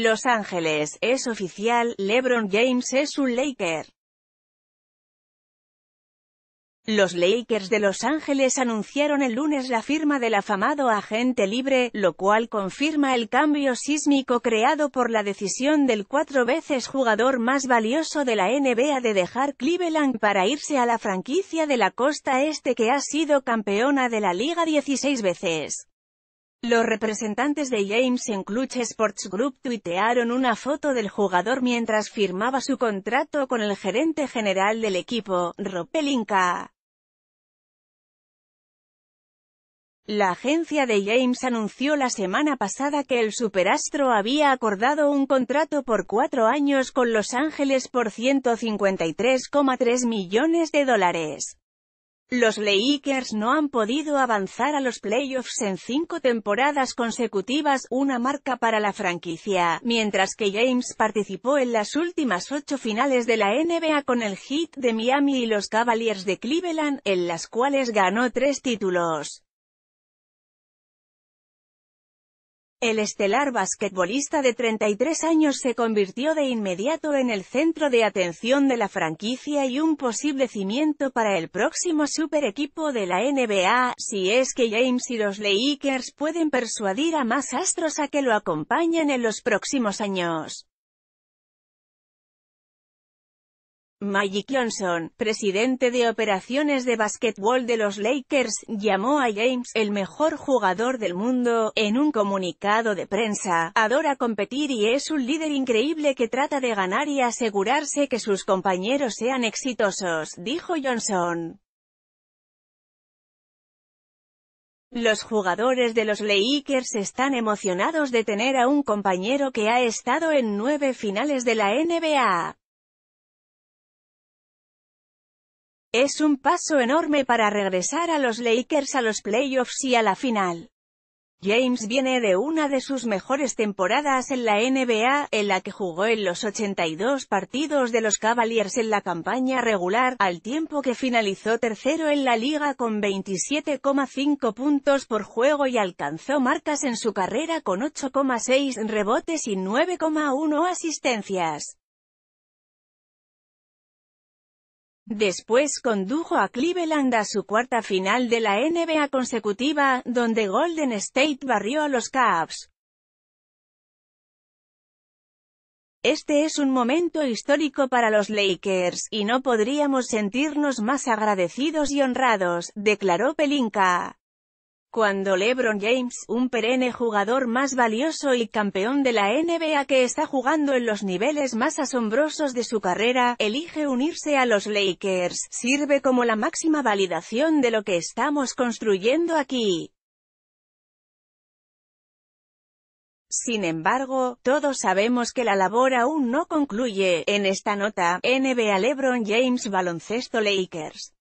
Los Ángeles, es oficial, LeBron James es un Laker. Los Lakers de Los Ángeles anunciaron el lunes la firma del afamado agente libre, lo cual confirma el cambio sísmico creado por la decisión del cuatro veces jugador más valioso de la NBA de dejar Cleveland para irse a la franquicia de la costa este que ha sido campeona de la liga 16 veces. Los representantes de James en Clutch Sports Group tuitearon una foto del jugador mientras firmaba su contrato con el gerente general del equipo, Ropelinka. La agencia de James anunció la semana pasada que el superastro había acordado un contrato por cuatro años con Los Ángeles por 153,3 millones de dólares. Los Lakers no han podido avanzar a los playoffs en cinco temporadas consecutivas, una marca para la franquicia, mientras que James participó en las últimas ocho finales de la NBA con el Heat de Miami y los Cavaliers de Cleveland, en las cuales ganó tres títulos. El estelar basquetbolista de 33 años se convirtió de inmediato en el centro de atención de la franquicia y un posible cimiento para el próximo super equipo de la NBA, si es que James y los Lakers pueden persuadir a más astros a que lo acompañen en los próximos años. Magic Johnson, presidente de operaciones de básquetbol de los Lakers, llamó a James el mejor jugador del mundo, en un comunicado de prensa. Adora competir y es un líder increíble que trata de ganar y asegurarse que sus compañeros sean exitosos, dijo Johnson. Los jugadores de los Lakers están emocionados de tener a un compañero que ha estado en nueve finales de la NBA. Es un paso enorme para regresar a los Lakers a los playoffs y a la final. James viene de una de sus mejores temporadas en la NBA, en la que jugó en los 82 partidos de los Cavaliers en la campaña regular, al tiempo que finalizó tercero en la liga con 27,5 puntos por juego y alcanzó marcas en su carrera con 8,6 rebotes y 9,1 asistencias. Después condujo a Cleveland a su cuarta final de la NBA consecutiva, donde Golden State barrió a los Cavs. Este es un momento histórico para los Lakers, y no podríamos sentirnos más agradecidos y honrados, declaró Pelinka cuando LeBron James, un perenne jugador más valioso y campeón de la NBA que está jugando en los niveles más asombrosos de su carrera, elige unirse a los Lakers, sirve como la máxima validación de lo que estamos construyendo aquí. Sin embargo, todos sabemos que la labor aún no concluye. En esta nota, NBA LeBron James Baloncesto Lakers.